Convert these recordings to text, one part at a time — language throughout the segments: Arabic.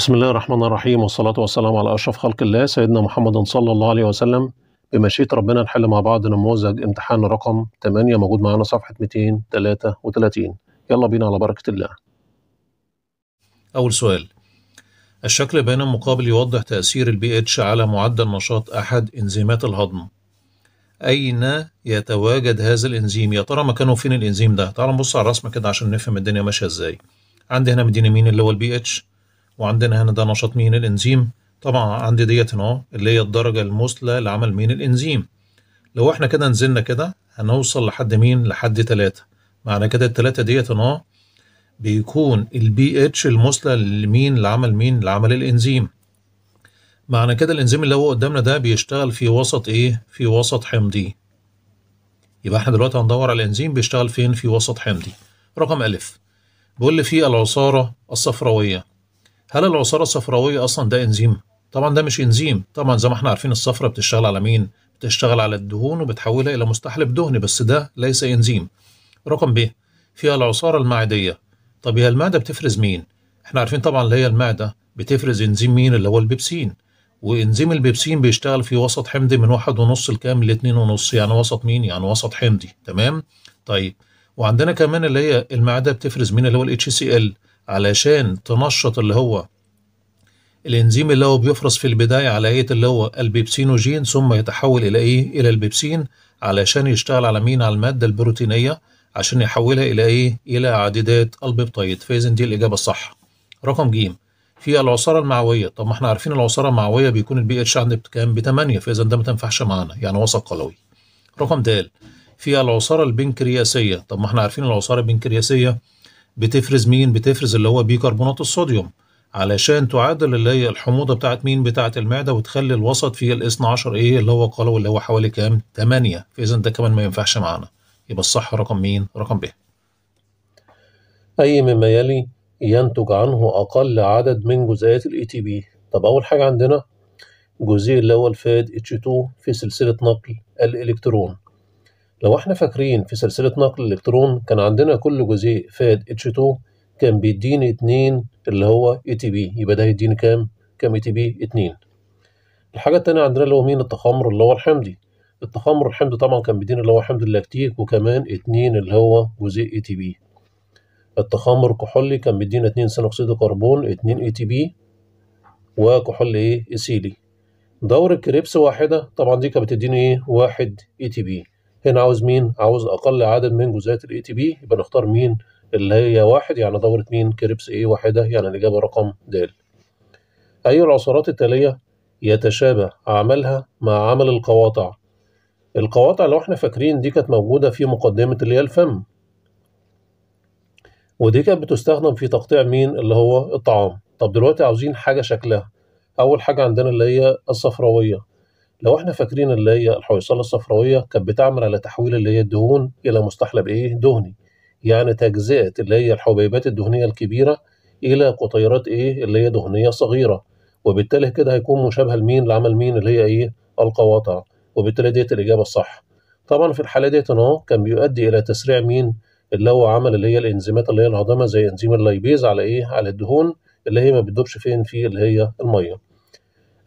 بسم الله الرحمن الرحيم والصلاة والسلام على أشرف خلق الله سيدنا محمد صلى الله عليه وسلم بمشيئة ربنا نحل مع بعض نموذج امتحان رقم 8 موجود معانا صفحة 233 يلا بينا على بركة الله أول سؤال الشكل بين المقابل يوضح تأثير البي اتش على معدل نشاط أحد إنزيمات الهضم أين يتواجد هذا الإنزيم يا ترى مكانه فين الإنزيم ده تعال نبص على الرسمة كده عشان نفهم الدنيا ماشية إزاي عندي هنا مدينة مين اللي هو البي اتش وعندنا هنا ده نشاط مين الانزيم طبعا عندي ديت اهو اللي هي الدرجه المثلى لعمل مين الانزيم لو احنا كده نزلنا كده هنوصل لحد مين لحد 3 معنى كده التلاتة ديت اهو بيكون البي اتش المثلى لمين لعمل مين لعمل الانزيم معنى كده الانزيم اللي هو قدامنا ده بيشتغل في وسط ايه في وسط حمضي يبقى احنا دلوقتي هندور على الانزيم بيشتغل فين في وسط حمضي رقم الف بيقول لي في العصاره الصفراويه هل العصاره الصفراويه اصلا ده انزيم طبعا ده مش انزيم طبعا زي ما احنا عارفين الصفرة بتشتغل على مين بتشتغل على الدهون وبتحولها الى مستحلب دهني بس ده ليس انزيم رقم ب فيها العصاره المعديه طب هي المعده بتفرز مين احنا عارفين طبعا اللي هي المعده بتفرز انزيم مين اللي هو البيبسين وانزيم البيبسين بيشتغل في وسط حمضي من واحد ونص لكام لاتنين ونص يعني وسط مين يعني وسط حمضي تمام طيب وعندنا كمان اللي هي المعده بتفرز مين اللي هو الاتش سي ال علشان تنشط اللي هو الانزيم اللي هو بيفرز في البداية على ايه اللي هو البيبسينوجين ثم يتحول الى ايه الى البيبسين علشان يشتغل على مين على المادة البروتينية عشان يحولها الى ايه الى عديدات البيبتايد فاذا دي الاجابة الصح رقم ج في العصارة المعوية طب ما احنا عارفين العصارة المعوية بيكون البي اتش عند بكام ب 8 فاذا ده ما تنفعش معانا يعني وسط قلوي رقم د في العصارة البنكرياسية طب ما احنا عارفين العصارة البنكرياسية بتفرز مين بتفرز اللي هو بيكربونات الصوديوم علشان تعادل اللي هي الحموضه بتاعت مين بتاعت المعده وتخلي الوسط فيه ال 12 ايه اللي هو قالوا اللي هو حوالي كام 8 فاذا ده كمان ما ينفعش معانا يبقى الصح رقم مين رقم ب اي مما يلي ينتج عنه اقل عدد من جزيئات الاي تي e بي طب اول حاجه عندنا جزيء اللي هو الفاد اتش 2 في سلسله نقل الالكترون لو احنا فاكرين في سلسلة نقل الإلكترون كان عندنا كل جزيء فاد H2 كان بيديني 2 اللي هو اي تي بي يبقى ده هيديني كام؟ كام اي تي بي؟ 2 الحاجة التانية عندنا اللي هو مين التخمر اللي هو الحمضي التخمر الحمضي طبعا كان بيديني اللي هو حمض اللاكتيك وكمان 2 اللي هو جزيء اي تي بي التخمر الكحولي كان بيدينا 2 ثاني اكسيد الكربون 2 اي تي بي وكحول ايه اسيلي دور الكريبس واحدة طبعا دي كانت بتديني ايه؟ 1 اي تي بي هنا عاوز مين عاوز اقل عدد من جزيئات الاي تي بي يبقى نختار مين اللي هي واحد يعني دورة مين كريبس ايه واحدة يعني الإجابة رقم د أي العصارات التالية يتشابه عملها مع عمل القواطع القواطع لو احنا فاكرين دي كانت موجودة في مقدمة اللي هي الفم ودي كانت بتستخدم في تقطيع مين اللي هو الطعام طب دلوقتي عاوزين حاجة شكلها أول حاجة عندنا اللي هي الصفراوية لو احنا فاكرين اللي هي الحويصله الصفراويه كانت بتعمل على تحويل اللي هي الدهون الى مستحلب ايه دهني يعني تجزئه اللي هي الحبيبات الدهنيه الكبيره الى قطيرات ايه اللي هي دهنيه صغيره وبالتالي كده هيكون مشابه لمين لعمل مين اللي هي ايه القواطع وبالتالي ديت الاجابه الصح طبعا في الحاله ديت اهو كان بيؤدي الى تسريع مين اللي هو عمل اللي هي الانزيمات اللي هي الهضمه زي انزيم اللايبيز على ايه على الدهون اللي هي ما بتدوبش فين في اللي هي الميه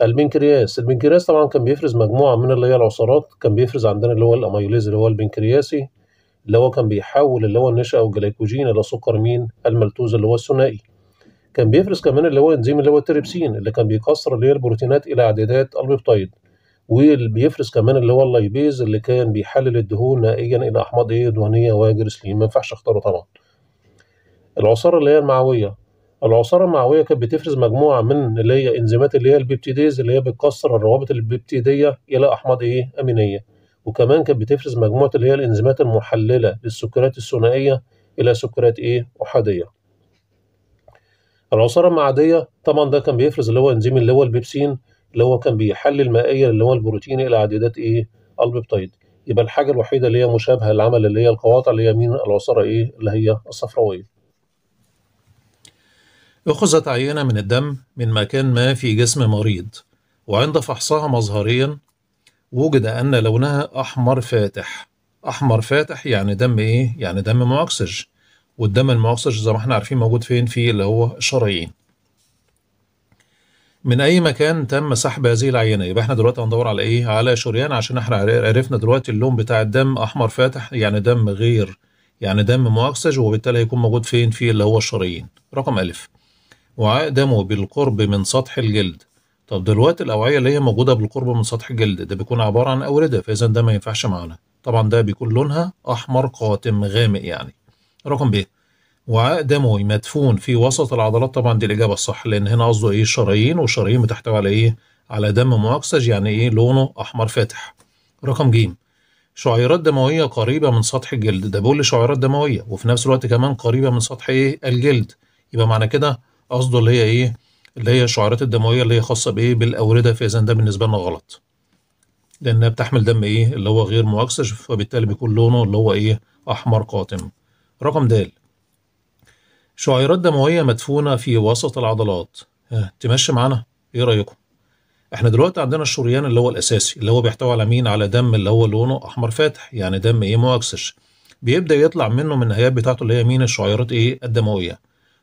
البنكرياس البنكرياس طبعا كان بيفرز مجموعه من اللي هي العصارات كان بيفرز عندنا اللي هو الاميليز اللي هو البنكرياسي اللي هو كان بيحول اللي هو النشا او الجلايكوجين الى سكر مين الملتوز اللي هو الثنائي كان بيفرز كمان اللي هو انزيم اللي هو التريبسين اللي كان بيكسر اللي هي البروتينات الى اعدادات البيبتايد وبيفرز كمان اللي هو اللايبيز اللي كان بيحلل الدهون نهائيا الى احماض ايه دهنيه وجريسلين ما ينفعش اختاره طبعا العصاره اللي هي المعويه العصاره المعويه كانت بتفرز مجموعه من اللي هي انزيمات اللي هي البيبتيديز اللي هي بتكسر الروابط البيبتيديه الى احماض ايه امينيه وكمان كانت بتفرز مجموعه اللي هي الانزيمات المحلله للسكرات الثنائيه الى سكرات ايه احاديه العصاره المعديه طبعا ده كان بيفرز اللي هو انزيم اللي هو البيبسين اللي هو كان بيحلل مائيا اللي هو البروتين الى عديدات ايه البيبتيد يبقى الحاجه الوحيده اللي هي مشابهه للعمل اللي هي القواطع اللي هي مين العصاره ايه اللي هي الصفراويه أخذت عينة من الدم من مكان ما في جسم مريض وعند فحصها مظهريا وجد أن لونها أحمر فاتح أحمر فاتح يعني دم إيه؟ يعني دم معكسج والدم المعكسج زي ما احنا عارفين موجود فين في اللي هو الشرايين من أي مكان تم سحب هذه العينة يبقى احنا دلوقتي هندور على إيه؟ على شريان عشان احنا عرفنا دلوقتي اللون بتاع الدم أحمر فاتح يعني دم غير يعني دم معكسج وبالتالي هيكون موجود فين في اللي هو الشرايين رقم ألف وعقدمه بالقرب من سطح الجلد طب دلوقتي الاوعيه اللي هي موجوده بالقرب من سطح الجلد ده بيكون عباره عن اورده فاذا ده ما ينفعش معانا طبعا ده بيكون لونها احمر قاتم غامق يعني رقم ب وعاء دموي مدفون في وسط العضلات طبعا دي الاجابه الصح لان هنا قصده ايه الشرايين والشرايين بتحتوي على ايه على دم معكسج يعني ايه لونه احمر فاتح رقم ج شعيرات دمويه قريبه من سطح الجلد ده بيقول لي شعيرات دمويه وفي نفس الوقت كمان قريبه من سطح ايه الجلد يبقى معنى كده قصده اللي هي ايه اللي هي الشعيرات الدمويه اللي هي خاصه بايه بالاورده فاذا ده بالنسبه لنا غلط لانها بتحمل دم ايه اللي هو غير مؤكسج فبالتالي بيكون لونه اللي هو ايه احمر قاتم رقم د شعيرات دمويه مدفونه في وسط العضلات تمشي معانا ايه رايكم احنا دلوقتي عندنا الشريان اللي هو الاساسي اللي هو بيحتوي على مين على دم اللي هو لونه احمر فاتح يعني دم ايه مؤكسج بيبدا يطلع منه من النهايات بتاعته اللي هي مين الشعيرات ايه الدمويه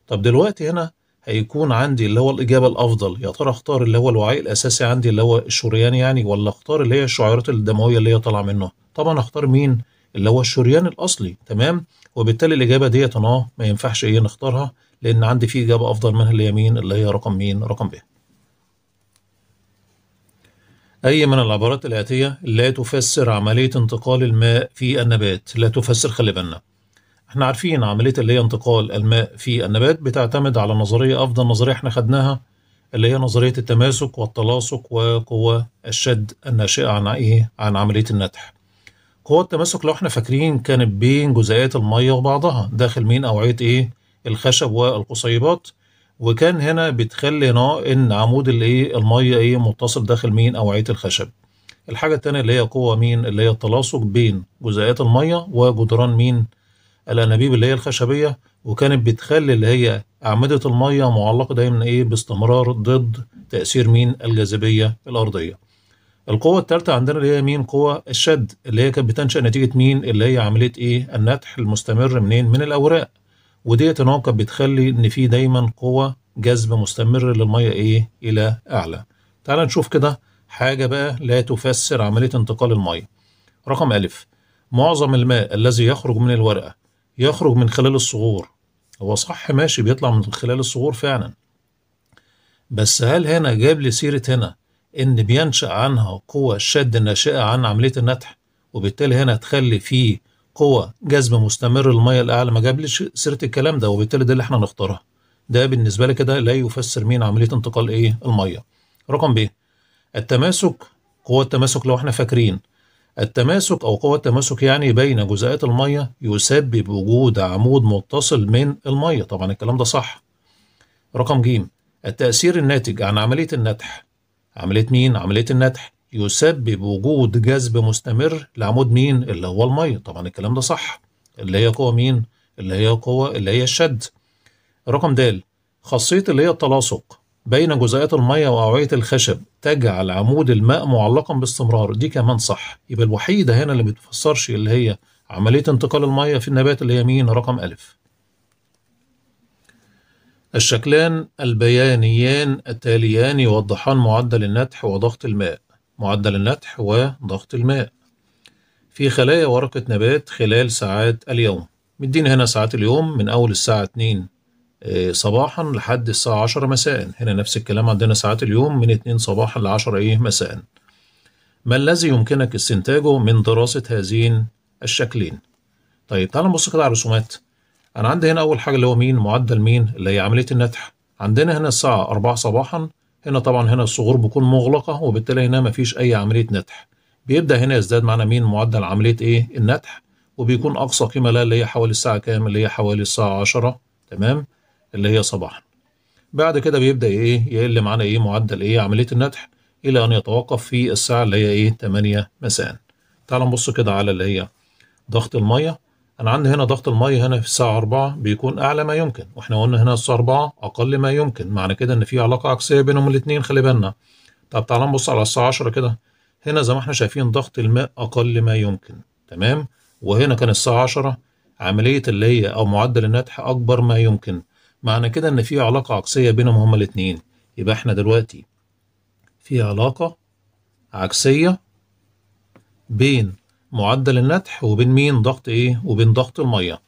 طب دلوقتي هنا هيكون عندي اللي هو الإجابة الأفضل يا ترى أختار اللي هو الوعاء الأساسي عندي اللي هو الشريان يعني ولا أختار اللي هي الشعيرات الدموية اللي هي طالعة منه طبعا أختار مين اللي هو الشريان الأصلي تمام وبالتالي الإجابة ديت أنا ما ينفعش إيه نختارها لأن عندي في إجابة أفضل منها اللي هي مين اللي هي رقم مين رقم ب إيه؟ أي من العبارات الآتية لا تفسر عملية انتقال الماء في النبات لا تفسر خلي بالنا احنا عارفين عمليه اللي هي انتقال الماء في النبات بتعتمد على نظريه افضل نظريه احنا خدناها اللي هي نظريه التماسك والتلاصق وقوى الشد الناشئه عن ايه عن عمليه النتح قوى التماسك لو احنا فاكرين كانت بين جزيئات الميه وبعضها داخل مين اوعيه ايه الخشب والقصيبات وكان هنا بتخلي هنا ان عمود الايه الميه ايه متصل داخل مين اوعيه الخشب الحاجه الثانيه اللي هي قوه مين اللي هي التلاصق بين جزيئات الميه وجدران مين الانابيب اللي هي الخشبيه وكانت بتخلي اللي هي اعمده الميه معلقه دايما ايه باستمرار ضد تاثير مين الجاذبيه الارضيه القوة الثالثة عندنا اللي هي مين قوة الشد اللي هي كانت بتنشأ نتيجة مين اللي هي عملية ايه النتح المستمر منين من الأوراق وديت ان كانت بتخلي ان في دايما قوة جذب مستمر للمية ايه إلى أعلى تعال نشوف كده حاجة بقى لا تفسر عملية انتقال المية رقم ألف معظم الماء الذي يخرج من الورقة يخرج من خلال الصغور هو صح ماشي بيطلع من خلال الصغور فعلا بس هل هنا جاب لي سيرة هنا إن بينشأ عنها قوة الشد الناشئة عن عملية النتح وبالتالي هنا تخلي فيه قوة جذب مستمر للمية الأعلى ما جابليش سيرة الكلام ده وبالتالي ده اللي إحنا نختاره ده بالنسبة لي كده لا يفسر مين عملية انتقال إيه المية رقم ب التماسك قوة التماسك لو إحنا فاكرين التماسك أو قوة التماسك يعني بين جزيئات المية يسبب وجود عمود متصل من المية طبعا الكلام ده صح رقم ج التأثير الناتج عن عملية النتح عملية مين؟ عملية النتح يسبب وجود جذب مستمر لعمود مين؟ اللي هو المية طبعا الكلام ده صح اللي هي قوة مين؟ اللي هي قوة اللي هي الشد رقم د خاصية اللي هي التلاصق بين جزيئات المية وأوعية الخشب تجعل عمود الماء معلقا باستمرار دي كمان صح يبقى الوحيدة هنا اللي ما اللي هي عملية انتقال المية في النبات اللي هي مين رقم ألف الشكلان البيانيان التاليان يوضحان معدل النتح وضغط الماء معدل النتح وضغط الماء في خلايا ورقة نبات خلال ساعات اليوم مدينا هنا ساعات اليوم من أول الساعة 2 آه، صباحا لحد الساعة 10 مساء هنا نفس الكلام عندنا ساعات اليوم من 2 صباحا ل 10 ايه مساء ما الذي يمكنك استنتاجه من دراسة هذين الشكلين طيب تعال نبص كده على الرسومات انا عندي هنا اول حاجة اللي هو مين معدل مين اللي هي عملية النتح عندنا هنا الساعة 4 صباحا هنا طبعا هنا الصغور بتكون مغلقة وبالتالي هنا مفيش أي عملية نتح بيبدأ هنا يزداد معنا مين معدل عملية إيه النتح وبيكون أقصى قيمة لها اللي هي حوالي الساعة كام اللي هي حوالي الساعة 10 تمام اللي هي صباحا بعد كده بيبدا ايه يقل معانا ايه معدل ايه عمليه النتح الى ان يتوقف في الساعه اللي هي ايه 8 مساء تعال نبص كده على اللي هي ضغط الميه انا عندي هنا ضغط الميه هنا في الساعه 4 بيكون اعلى ما يمكن واحنا قلنا هنا الساعه 4 اقل ما يمكن معنى كده ان في علاقه عكسيه بينهم الاثنين خلي بالنا طب تعال نبص على الساعه 10 كده هنا زي ما احنا شايفين ضغط الماء اقل ما يمكن تمام وهنا كان الساعه 10 عمليه اللي هي او معدل النتح اكبر ما يمكن معنى كده إن في علاقة عكسية بينهم هما الاتنين يبقى إحنا دلوقتي في علاقة عكسية بين معدل النتح وبين مين ضغط إيه وبين ضغط المية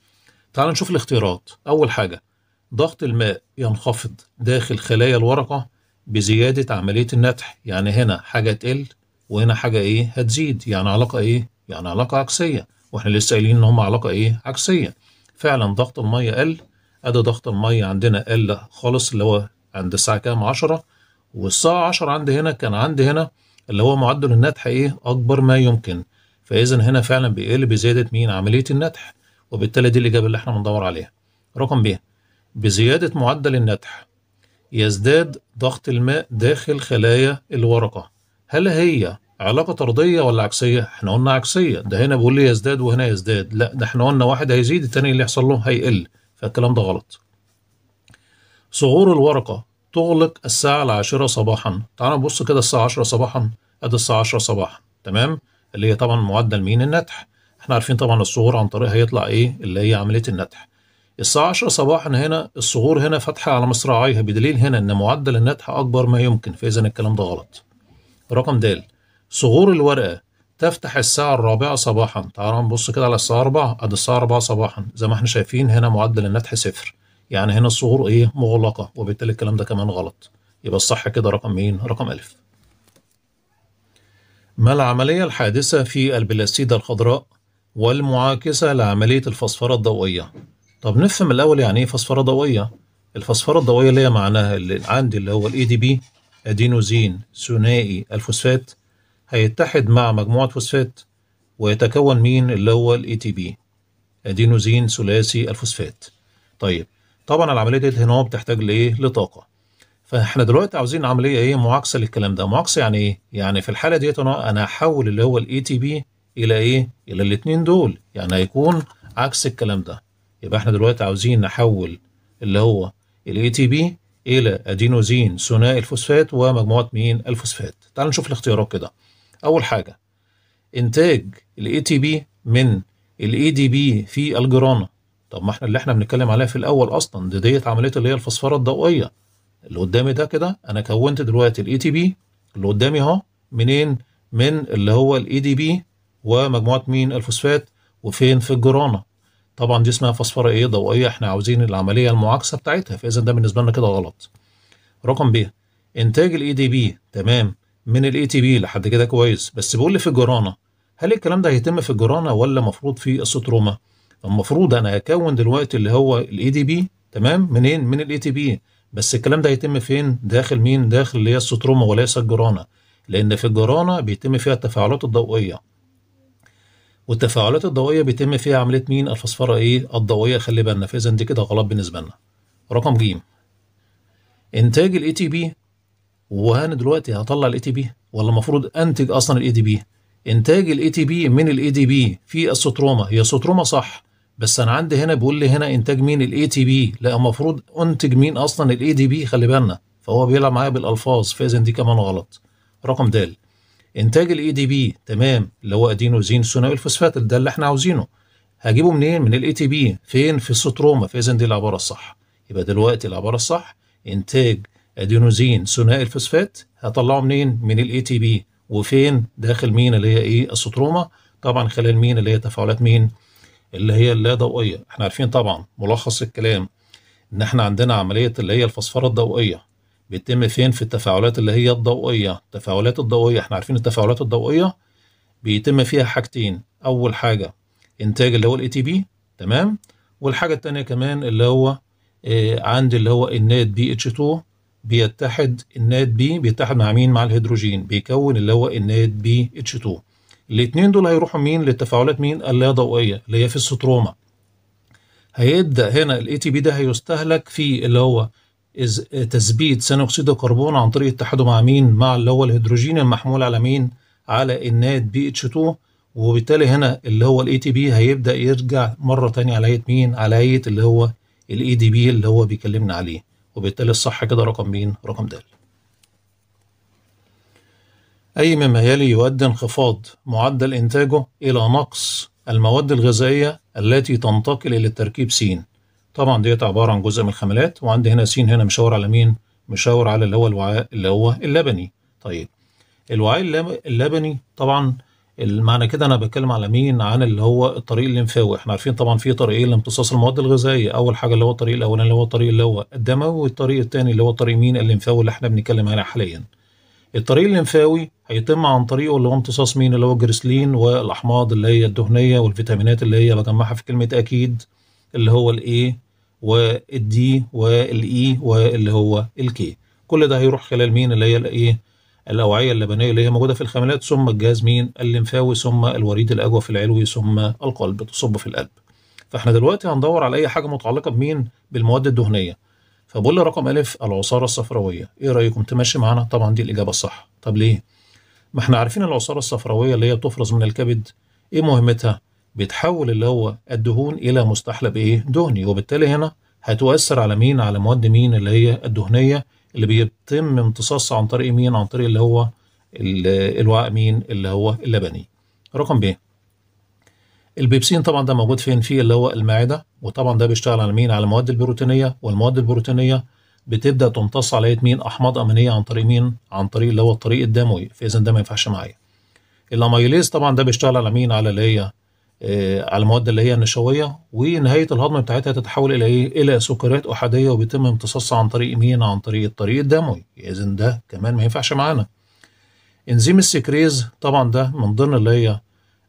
تعال نشوف الاختيارات أول حاجة ضغط الماء ينخفض داخل خلايا الورقة بزيادة عملية النتح يعني هنا حاجة تقل وهنا حاجة إيه هتزيد يعني علاقة إيه يعني علاقة عكسية واحنا لسه قايلين إن هما علاقة إيه عكسية فعلا ضغط المية قل ادي ضغط الميه عندنا قل خالص اللي هو عند الساعه كام 10 والساعه 10 عند هنا كان عند هنا اللي هو معدل النتح ايه اكبر ما يمكن فاذا هنا فعلا بيقل بزياده مين عمليه النتح وبالتالي دي الاجابه اللي احنا بندور عليها رقم ب بزياده معدل النتح يزداد ضغط الماء داخل خلايا الورقه هل هي علاقة طردية ولا عكسية؟ احنا قلنا عكسية، ده هنا بيقول لي يزداد وهنا يزداد، لا ده احنا قلنا واحد هيزيد التاني اللي يحصل له هيقل. فالكلام ده غلط صغور الورقة تغلق الساعة العاشرة صباحا تعال نبص كده الساعة 10 صباحا ادي الساعة 10 صباحا تمام اللي هي طبعا معدل مين النتح احنا عارفين طبعا الصغور عن طريق هيطلع ايه اللي هي عملية النتح الساعة 10 صباحا هنا الصغور هنا فاتحة على مصراعيها بدليل هنا ان معدل النتح اكبر ما يمكن فاذا الكلام ده غلط رقم د صغور الورقة تفتح الساعة الرابعة صباحا تعالوا نبص كده على الساعة 4 أدي الساعة 4 صباحا زي ما احنا شايفين هنا معدل النتح صفر يعني هنا الصغور إيه مغلقة وبالتالي الكلام ده كمان غلط يبقى الصح كده رقم مين؟ رقم ألف ما العملية الحادثة في البلاسيدة الخضراء والمعاكسة لعملية الفسفرة الضوئية؟ طب نفهم الأول يعني إيه فسفرة ضوئية؟ الفسفرة الضوئية اللي هي معناها اللي عندي اللي هو الإي دي بي أدينوزين ثنائي الفوسفات هيتحد مع مجموعة فوسفات ويتكون مين اللي هو الـ ATP أدينوزين ثلاثي الفوسفات طيب طبعا العملية ديت هنا بتحتاج لإيه؟ لطاقة فاحنا دلوقتي عاوزين عملية إيه معاكسة للكلام ده معاكسة يعني إيه؟ يعني في الحالة ديت أنا أنا هحول اللي هو الـ ATP إلى إيه؟ إلى الاتنين دول يعني هيكون عكس الكلام ده يبقى احنا دلوقتي عاوزين نحول اللي هو الـ ATP الى ادينوزين ثنائي الفوسفات ومجموعه مين الفوسفات تعال نشوف الاختيارات كده اول حاجه انتاج الاي تي بي من الاي دي بي في الجرانه طب ما احنا اللي احنا بنتكلم عليها في الاول اصلا دي ديت عمليه اللي هي الفسفره الضوئيه اللي قدامي ده كده انا كونت دلوقتي الاي تي بي اللي قدامي اهو منين من اللي هو الاي دي بي ومجموعه مين الفوسفات وفين في الجرانه طبعا دي اسمها فسفره ايه ضوئيه احنا عاوزين العمليه المعاكسه بتاعتها فاذا ده بالنسبه لنا كده غلط رقم ب انتاج الاي دي بي تمام من الاي تي بي لحد كده كويس بس بيقول لي في الجرانه هل الكلام ده هيتم في الجرانه ولا المفروض في السوتروما المفروض انا هكون دلوقتي اللي هو الاي دي بي تمام منين من الاي تي بي بس الكلام ده هيتم فين داخل مين داخل اللي هي السوتروما وليس الجرانه لان في الجرانه بيتم فيها التفاعلات الضوئيه والتفاعلات الضوئيه بيتم فيها عمليه مين الفسفره ايه الضوئيه خلي بالنا فاذا دي كده غلط بالنسبه لنا رقم ج انتاج الاي تي بي وانا دلوقتي هطلع الاي تي بي ولا المفروض انتج اصلا الاي دي بي انتاج الاي تي بي من الاي دي بي في السوتروما هي سوتروما صح بس انا عندي هنا بيقول لي هنا انتاج مين الاي تي بي لا المفروض انتج مين اصلا الاي دي بي خلي بالنا فهو بيلعب معايا بالالفاظ فاذا دي كمان غلط رقم د انتاج الاي دي بي تمام اللي هو ادينوزين ثنائي الفوسفات ده اللي احنا عاوزينه هجيبه منين من الاي تي بي فين في السوتروما فاذا دي العباره الصح يبقى دلوقتي العباره الصح انتاج ادينوزين ثنائي الفوسفات هطلعه منين من الاي تي بي وفين داخل مين اللي هي ايه السطروما طبعا خلال مين اللي هي تفاعلات مين اللي هي اللا ضوئيه احنا عارفين طبعا ملخص الكلام ان احنا عندنا عمليه اللي هي الفسفره الضوئيه بيتم فين في التفاعلات اللي هي الضوئيه التفاعلات الضوئيه احنا عارفين التفاعلات الضوئيه بيتم فيها حاجتين اول حاجه انتاج اللي هو الاي تي بي تمام والحاجه الثانيه كمان اللي هو عند آه، عندي اللي هو النات بي اتش 2 بيتحد الناد بي بيتحد مع مين مع الهيدروجين بيكون اللي هو الناد بي اتش 2 الاثنين دول هيروحوا مين للتفاعلات مين اللا ضوئيه اللي هي في الستروما هيبدا هنا الاي تي بي ده هيستهلك في اللي هو تثبيت ثاني اكسيد الكربون عن طريق اتحاده مع مين مع اللي هو الهيدروجين المحمول على مين على الناد بي اتش 2 وبالتالي هنا اللي هو الاي تي بي هيبدا يرجع مره تانية على مين على اللي هو الاي دي بي اللي هو بيكلمنا عليه وبالتالي الصح كده رقم مين؟ رقم د. أي مما يلي يؤدي انخفاض معدل إنتاجه إلى نقص المواد الغذائية التي تنتقل إلى التركيب س طبعا ديت عبارة عن جزء من الخاملات وعندي هنا س هنا مشاور على مين؟ مشاور على اللي هو الوعاء اللي هو اللبني طيب الوعاء اللبني طبعا المعنى كده انا بتكلم على مين عن اللي هو الطريق الليمفاوي احنا عارفين طبعا في طريقين لامتصاص المواد الغذائيه اول حاجه اللي هو الطريق الاولاني اللي هو الطريق اللي هو الدموي والطريق الثاني اللي هو طريق مين الليمفاوي اللي احنا بنتكلم عليه حاليا الطريق الليمفاوي هيتم عن طريقه اللي هو امتصاص مين اللي هو الجريسلين والاحماض اللي هي الدهنيه والفيتامينات اللي هي بجمعها في كلمه اكيد اللي هو الاي والدي والاي e واللي هو الكي كل ده هيروح خلال مين اللي هي الايه الاوعيه اللبنيه اللي هي موجوده في الخاملات ثم الجهاز مين الليمفاوي ثم الوريد الاجوف العلوي ثم القلب تصب في القلب فاحنا دلوقتي هندور على اي حاجه متعلقه بمين بالمواد الدهنيه فبقول رقم ألف العصارة الصفراوية إيه رأيكم تمشي معانا طبعا دي الإجابة الصح طب ليه ما احنا عارفين العصارة الصفراوية اللي هي بتفرز من الكبد إيه مهمتها بتحول اللي هو الدهون إلى مستحلب إيه دهني وبالتالي هنا هتؤثر على مين على مواد مين اللي هي الدهنية اللي بيتم امتصاصه عن طريق مين عن طريق اللي هو الوعاء مين اللي هو اللبني رقم ب البيبسين طبعا ده موجود فين في اللي هو المعده وطبعا ده بيشتغل على مين على المواد البروتينيه والمواد البروتينيه بتبدا تمتص على مين احماض امينيه عن طريق مين عن طريق اللي هو الطريق الدموي فاذا ده ما ينفعش معايا الاميليز طبعا ده بيشتغل على مين على اللي هي آه، على المواد اللي هي النشويه ونهايه الهضم بتاعتها تتحول الى ايه؟ الى سكريات احاديه وبيتم امتصاصها عن طريق مين؟ عن طريق الطريق الدموي اذا ده كمان ما ينفعش معانا. انزيم السكريز طبعا ده من ضمن اللي هي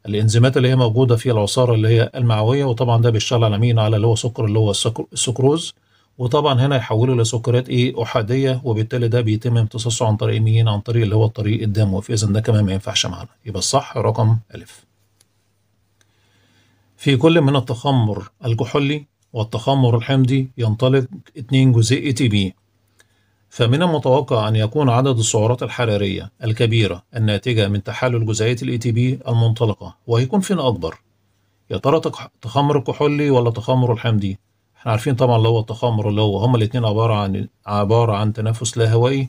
الانزيمات اللي هي موجوده في العصاره اللي هي المعويه وطبعا ده بيشتغل على مين؟ على اللي هو سكر اللي هو السكروز وطبعا هنا يحوله لسكريات ايه؟ احاديه وبالتالي ده بيتم امتصاصه عن طريق مين؟ عن طريق اللي هو الطريق الدموي اذا ده كمان ما ينفعش معانا. يبقى الصح رقم الف. في كل من التخمر الكحولي والتخمر الحمضي ينطلق اثنين جزيء تي بي فمن المتوقع أن يكون عدد السعرات الحرارية الكبيرة الناتجة من تحلل جزيئات الـ ATP المنطلقة وهيكون فين أكبر؟ يا ترى تخمر الكحولي ولا تخمر الحمضي؟ احنا عارفين طبعا اللي هو التخمر اللي هو هما الاتنين عبارة عن عبارة عن تنافس لا هوائي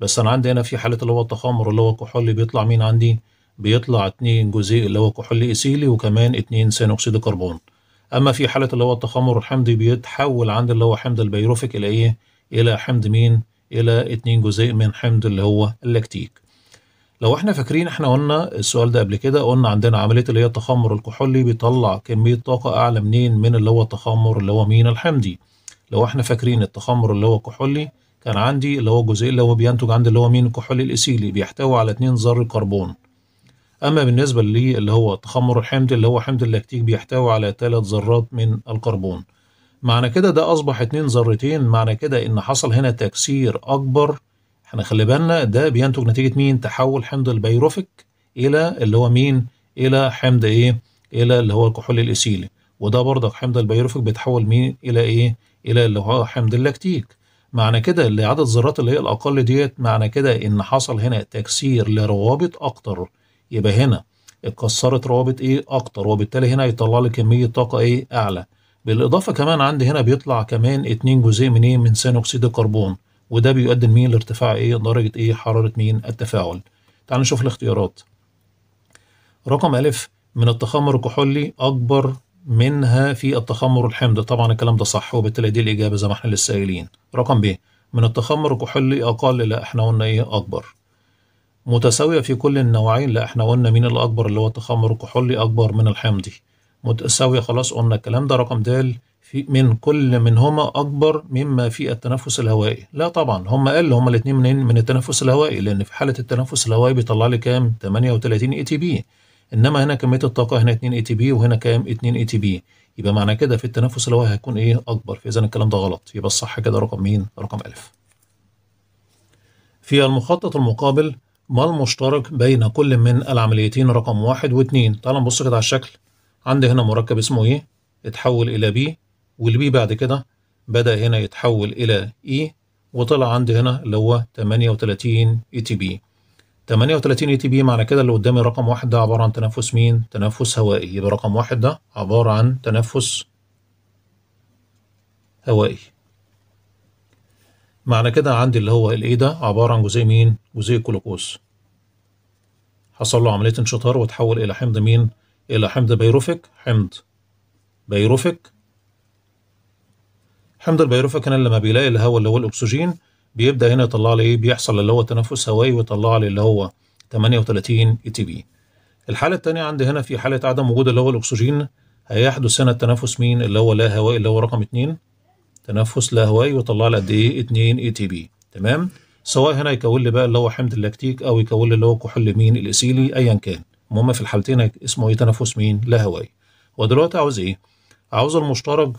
بس أنا عندي هنا في حالة اللي هو التخمر اللي هو الكحولي بيطلع مين عندي؟ بيطلع اتنين جزيء اللي هو كحول إيثيلي وكمان اتنين ثاني أكسيد الكربون أما في حالة اللي هو التخمر الحمضي بيتحول عند اللي هو حمض البيروفيك إلى إيه؟ إلى حمض مين؟ إلى اتنين جزيء من حمض اللي هو اللاكتيك لو احنا فاكرين احنا قلنا السؤال ده قبل كده قلنا عندنا عملية اللي هي التخمر الكحولي بيطلع كمية طاقة أعلى منين من اللي هو التخمر اللي هو مين الحمضي لو احنا فاكرين التخمر اللي هو الكحولي كان عندي اللي هو الجزيء اللي هو بينتج عند اللي هو مين الكحولي الإيثيلي بيحتوي على اتنين ذر كربون أما بالنسبة للي هو تخمر الحمض اللي هو حمض اللاكتيك بيحتوي على ثلاث ذرات من الكربون معنى كده ده أصبح اتنين ذرتين معنى كده إن حصل هنا تكسير أكبر احنا خلي بالنا ده بينتج نتيجة مين تحول حمض البيروفيك إلى اللي هو مين إلى حمض إيه إلى اللي هو الكحول الإسيلي وده برضك حمض البيروفيك بيتحول مين إلى إيه إلى اللي هو حمض اللاكتيك معنى كده اللي عدد الذرات اللي هي الأقل ديت معنى كده إن حصل هنا تكسير لروابط أكتر يبقى هنا اتكسرت روابط ايه اكتر وبالتالي هنا هيطلع لي كميه طاقه ايه اعلى بالاضافه كمان عندي هنا بيطلع كمان اتنين جزيء من ايه من ثاني اكسيد الكربون وده بيؤدي لمين لارتفاع ايه درجه ايه حراره مين التفاعل تعال نشوف الاختيارات رقم ألف من التخمر الكحولي أكبر منها في التخمر الحمض طبعا الكلام ده صح وبالتالي دي الإجابة زي ما احنا لسه قايلين رقم ب من التخمر الكحولي أقل لا احنا قلنا إيه أكبر متساوية في كل النوعين لا احنا قلنا مين اللي أكبر اللي هو التخمر الكحولي أكبر من الحمضي متساوية خلاص قلنا الكلام ده رقم د في من كل منهما أكبر مما في التنفس الهوائي لا طبعا هما قال هما الاتنين منين من التنفس الهوائي لأن في حالة التنفس الهوائي بيطلع لي كام 38 اي تي بي إنما هنا كمية الطاقة هنا 2 اي تي بي وهنا كام 2 اي تي بي يبقى معنى كده في التنفس الهوائي هيكون إيه أكبر فإذا الكلام ده غلط يبقى الصح كده رقم مين رقم ألف في المخطط المقابل ما المشترك بين كل من العمليتين رقم واحد واتنين تعال نبص كده على الشكل عندي هنا مركب اسمه ايه اتحول الى بي والبي بعد كده بدأ هنا يتحول إلى اي وطلع عندي هنا اللي هو 38 اي تي بي 38 اي تي بي معنى كده اللي قدامي رقم واحد ده عبارة عن تنفس مين؟ تنفس هوائي يبقى رقم واحد ده عبارة عن تنفس هوائي معنى كده عندي اللي هو ال A ده عبارة عن جزيء مين؟ جزيء الجلوكوز حصل له عملية انشطار وتحول إلى حمض مين؟ إلى حمض بيروفيك حمض بيروفيك حمض البيروفيك هنا لما بيلاقي الهواء اللي هو الأكسجين بيبدأ هنا يطلع لي إيه؟ بيحصل اللي هو تنفس هوائي ويطلع لي اللي هو 38 اي تي بي الحالة التانية عندي هنا في حالة عدم وجود اللي هو الأكسجين هيحدث هنا التنفس مين اللي هو لا هوائي اللي هو رقم اتنين تنفس هواي ويطلع لي قد ايه 2 اي تي بي تمام سواء هنا يكون لي بقى اللي هو حمض اللاكتيك او يكون لي اللي هو كحول مين الاسيلي ايا كان المهم في الحالتين اسمه ايه تنفس مين هواي ودلوقتي عاوز ايه عاوز المشترك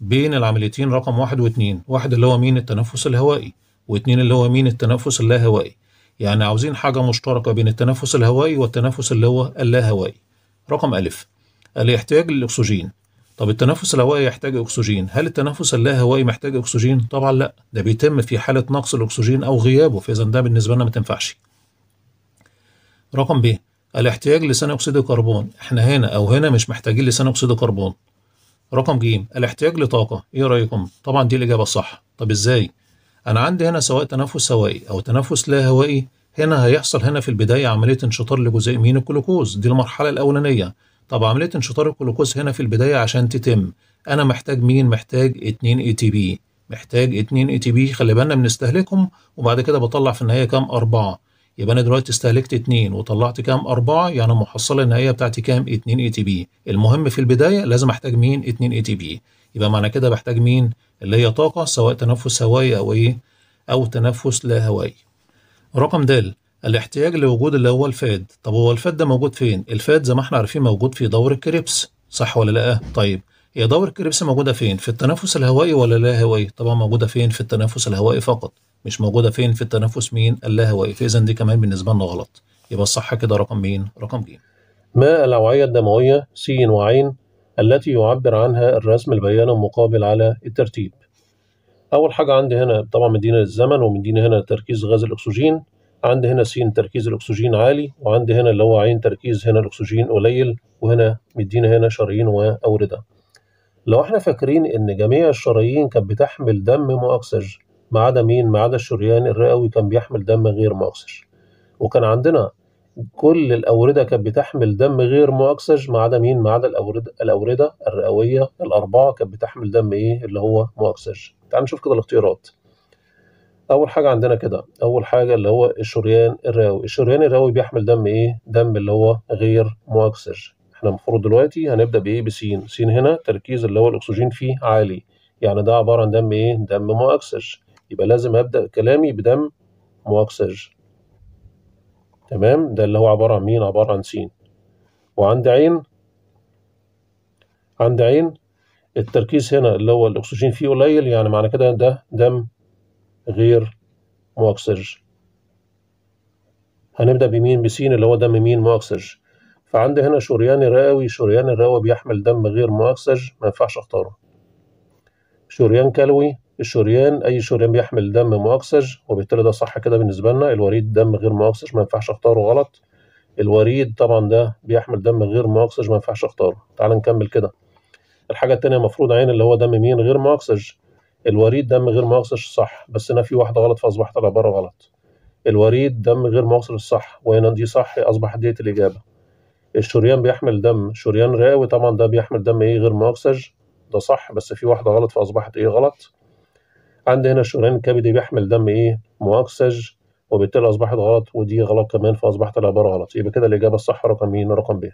بين العمليتين رقم واحد واثنين واحد اللي هو مين التنفس الهوائي واثنين اللي هو مين التنفس اللاهوائي يعني عاوزين حاجة مشتركة بين التنفس الهوائي والتنفس اللي هو اللاهوائي رقم ا الإحتياج للأكسجين طب التنفس الهوائي يحتاج أكسجين هل التنفس اللاهوائي محتاج أكسجين؟ طبعا لا ده بيتم في حالة نقص الأكسجين أو غيابه فإذا ده بالنسبة لنا ما تنفعش رقم ب الاحتياج لثاني أكسيد الكربون احنا هنا أو هنا مش محتاجين لثاني أكسيد الكربون رقم ج الاحتياج لطاقة ايه رأيكم؟ طبعا دي الإجابة الصح طب ازاي؟ أنا عندي هنا سواء تنفس هوائي أو تنفس لا هوائي هنا هيحصل هنا في البداية عملية انشطار لجزيء من الجلوكوز دي المرحلة الأولانية طب عملية انشطار الجلوكوز هنا في البداية عشان تتم أنا محتاج مين؟ محتاج 2 اي تي بي محتاج 2 اي تي بي خلي بالنا بنستهلكهم وبعد كده بطلع في النهاية كام؟ أربعة يبقى أنا دلوقتي استهلكت 2 وطلعت كام؟ أربعة يعني المحصلة النهائية بتاعتي كام؟ 2 اي تي بي المهم في البداية لازم أحتاج مين؟ 2 اي تي بي يبقى معنى كده بحتاج مين؟ اللي هي طاقة سواء تنفس هوائي أو إيه؟ أو تنفس لا هوائي. رقم د الاحتياج لوجود اللي هو الفاد طب هو الفاد ده موجود فين الفاد زي ما احنا عارفين موجود في دور الكريبس صح ولا لا طيب هي دورة الكريبس موجودة فين؟ في التنفس الهوائي ولا لا هوائي؟ طبعا موجودة فين؟ في التنفس الهوائي فقط، مش موجودة فين؟ في التنفس مين؟ اللاهوائي، فإذا دي كمان بالنسبة لنا غلط، يبقى الصح كده رقم مين؟ رقم ج. ما الأوعية الدموية س وع التي يعبر عنها الرسم البياني مقابل على الترتيب؟ أول حاجة عندي هنا طبعا مدينا الزمن ومدينا هنا تركيز غاز الأكسجين عندي هنا س تركيز الاكسجين عالي وعندي هنا اللي هو ع تركيز هنا الاكسجين قليل وهنا مدينا هنا شرايين واورده لو احنا فاكرين ان جميع الشرايين كانت بتحمل دم مؤكسج ما عدا مين ما عدا الشريان الرئوي كان بيحمل دم غير مؤكسج وكان عندنا كل الاورده كانت بتحمل دم غير مؤكسج ما عدا مين ما عدا الاورده الاورده الرئويه الاربعه كانت بتحمل دم ايه اللي هو مؤكسج تعال نشوف كده الاختيارات اول حاجه عندنا كده اول حاجه اللي هو الشريان الراوي الشريان الراوي بيحمل دم ايه دم اللي هو غير مؤكسج احنا المفروض دلوقتي هنبدا بايه بسين سين هنا تركيز اللي هو الاكسجين فيه عالي يعني ده عباره عن دم ايه دم مؤكسج يبقى لازم ابدا كلامي بدم مؤكسج تمام ده اللي هو عباره عن مين عباره عن سين وعند عين عند عين التركيز هنا اللي هو الاكسجين فيه قليل يعني معنى كده ده دم غير مؤكسج هنبدأ بمين بسين اللي هو دم مين مؤكسج فعندي هنا شريان رئوي شريان الرئوي بيحمل دم غير مؤكسج ما ينفعش اختاره شريان كلوي الشريان اي شريان بيحمل دم مؤكسج وبالتالي ده صح كده بالنسبه لنا الوريد دم غير مؤكسج ما ينفعش اختاره غلط الوريد طبعا ده بيحمل دم غير مؤكسج ما ينفعش اختاره تعال نكمل كده الحاجه التانية المفروض عين اللي هو دم مين غير مؤكسج الوريد دم غير مؤثر صح بس هنا في واحده غلط فاصبحت العباره غلط الوريد دم غير مؤثر صح وهنا دي صح اصبحت ديت الاجابه الشريان بيحمل دم شريان رئوي طبعا ده بيحمل دم ايه غير مؤكسج ده صح بس في واحده غلط فاصبحت ايه غلط عندي هنا الشريان الكبدي بيحمل دم ايه مؤكسج وبالتالي اصبحت غلط ودي غلط كمان فاصبحت العباره غلط يبقى كده الاجابه الصح رقم مين رقم ب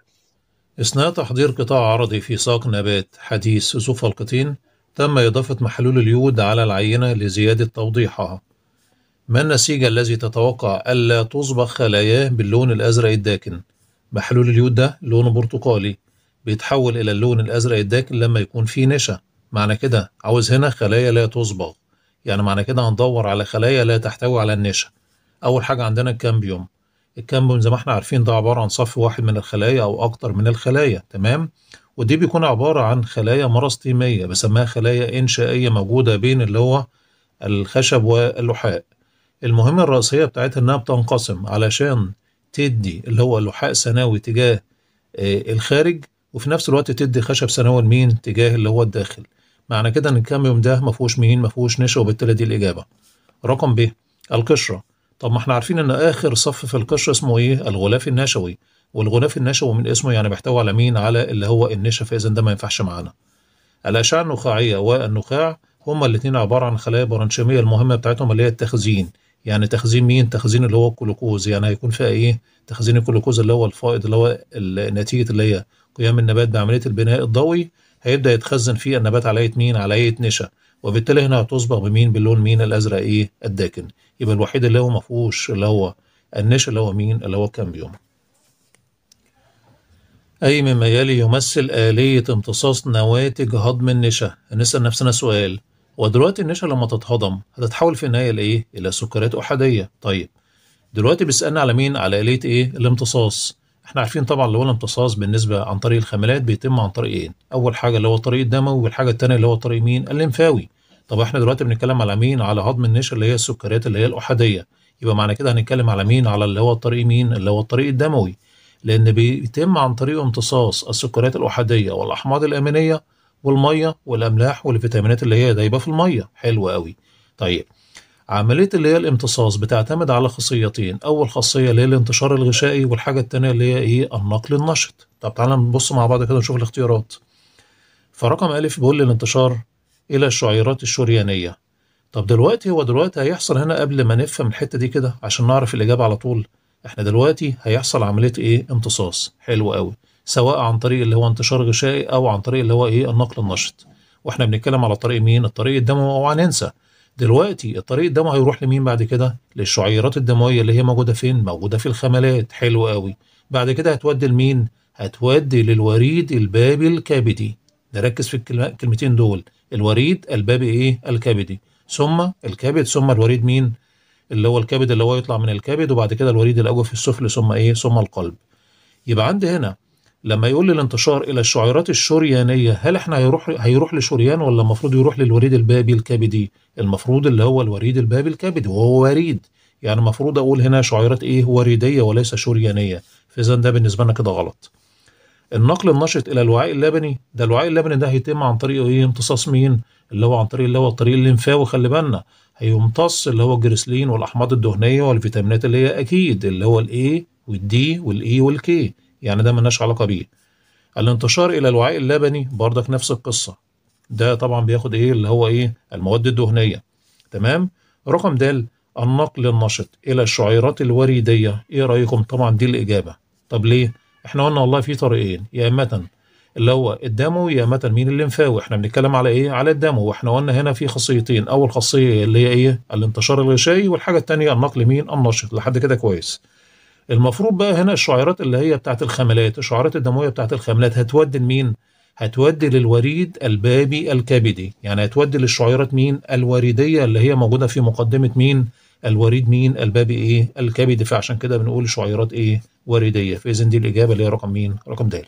اثناء تحضير قطاع عرضي في ساق نبات حديث ذو فلقتين تم إضافة محلول اليود على العينة لزيادة توضيحها ما النسيج الذي تتوقع ألا تصبغ خلاياه باللون الأزرق الداكن؟ محلول اليود ده لونه برتقالي بيتحول إلى اللون الأزرق الداكن لما يكون فيه نشا معنى كده عاوز هنا خلايا لا تصبغ يعني معنى كده هندور على خلايا لا تحتوي على النشا أول حاجة عندنا الكامبيوم الكامبيوم زي ما احنا عارفين ده عبارة عن صف واحد من الخلايا أو أكتر من الخلايا تمام ودي بيكون عبارة عن خلايا مرستيمية بسماها خلايا إنشائية موجودة بين اللي هو الخشب واللحاء المهمة الرئيسية بتاعتها إنها بتنقسم علشان تدي اللي هو لحاء ثانوي تجاه آه، الخارج وفي نفس الوقت تدي خشب ثانوي لمين تجاه اللي هو الداخل معنى كده إن الكاميوم ده مفهوش مين مفهوش نشا وبالتالي دي الإجابة رقم ب القشرة طب ما احنا عارفين إن آخر صف في القشرة اسمه إيه الغلاف النشوي والغلاف النشا ومن اسمه يعني بيحتوي على مين على اللي هو النشا فاذا ده ما ينفعش معانا الاشعه النخاعيه والنخاع هما الاثنين عباره عن خلايا برانشيميه المهمه بتاعتهم اللي هي التخزين يعني تخزين مين تخزين اللي هو الجلوكوز يعني هيكون فيها ايه تخزين الجلوكوز اللي هو الفائض اللي هو نتيجه اللي هي قيام النبات بعمليه البناء الضوئي هيبدا يتخزن فيه النبات على مين على نشا وبالتالي هنا هتصبغ بمين باللون مين الازرق ايه الداكن يبقى الوحيد اللي هو ما فيهوش اللي هو النشا اللي هو مين اللي هو كامبيوم أي مما يلي يمثل آلية امتصاص نواتج هضم النشا هنسأل نفسنا سؤال ودلوقتي النشا لما تتهضم هتتحول في النهاية لإيه؟ إلى سكرات أحادية طيب دلوقتي بيسألنا على مين؟ على آلية إيه؟ الامتصاص احنا عارفين طبعا اللي هو الامتصاص بالنسبة عن طريق الخاملات بيتم عن طريقين إيه؟ أول حاجة اللي هو الطريق الدموي والحاجة التانية اللي هو الطريق مين؟ الليمفاوي طب احنا دلوقتي بنتكلم على مين؟ على هضم النشا اللي هي السكريات اللي هي الأحادية يبقى معنى كده هنتكلم على مين؟ على اللي هو الطريق مين؟ اللي هو الطريق الدموي لأن بيتم عن طريق امتصاص السكريات الأحادية والأحماض الأمينية والمية والأملاح والفيتامينات اللي هي دايبة في المية حلو قوي طيب عملية اللي هي الامتصاص بتعتمد على خاصيتين أول خاصية اللي هي الانتشار الغشائي والحاجة التانية اللي هي إيه النقل النشط طب تعالى نبص مع بعض كده نشوف الاختيارات فرقم ألف بيقول الانتشار إلى الشعيرات الشريانية طب دلوقتي هو دلوقتي هيحصل هنا قبل ما نفهم الحتة دي كده عشان نعرف الإجابة على طول احنا دلوقتي هيحصل عمليه ايه امتصاص حلو قوي سواء عن طريق اللي هو انتشار غشائي او عن طريق اللي هو ايه النقل النشط واحنا بنتكلم على طريق مين الطريق الدموي هننسى دلوقتي الطريق الدموي هيروح لمين بعد كده للشعيرات الدمويه اللي هي موجوده فين موجوده في الخمالات حلو قوي بعد كده هتودي لمين هتودي للوريد البابي الكبدي نركز في الكلمتين دول الوريد البابي ايه الكبدي ثم الكبد ثم الوريد مين اللي هو الكبد اللي هو يطلع من الكبد وبعد كده الوريد في السفلي ثم ايه ثم القلب يبقى عندي هنا لما يقول لي الانتشار الى الشعيرات الشريانيه هل احنا هيروح هيروح لشريان ولا المفروض يروح للوريد البابي الكبدي المفروض اللي هو الوريد البابي الكبدي وهو وريد يعني المفروض اقول هنا شعيرات ايه وريديه وليس شريانيه فاذا ده بالنسبه لنا كده غلط النقل النشط الى الوعاء اللبني ده الوعاء اللبني ده هيتم عن طريق ايه امتصاص مين اللي هو عن طريق اللي هو الطريق الليمفاوي خلي بالنا هيمتص اللي هو الجريسلين والاحماض الدهنيه والفيتامينات اللي هي اكيد اللي هو الاي والدي والاي والكي يعني ده ملناش علاقه بيه الانتشار الى الوعاء اللبني بردك نفس القصه ده طبعا بياخد ايه اللي هو ايه المواد الدهنيه تمام رقم د النقل النشط الى الشعيرات الوريديه ايه رايكم طبعا دي الاجابه طب ليه احنا قلنا والله في طريقين يا اما اللي هو الدموي يا اما مين الليمفاوي احنا بنتكلم على ايه على الدمو واحنا قلنا هنا في خاصيتين اول خاصيه اللي هي ايه الانتشار الغشائي والحاجه الثانيه النقل مين النشط لحد كده كويس المفروض بقى هنا الشعيرات اللي هي بتاعت الخملات الشعيرات الدمويه بتاعت الخملات هتودي لمين هتودي للوريد البابي الكبدي يعني هتودي للشعيرات مين الوريديه اللي هي موجوده في مقدمه مين الوريد مين البابي ايه الكبدي فعشان كده بنقول شعيرات ايه وريديه فاذا دي الاجابه اللي هي رقم مين رقم دال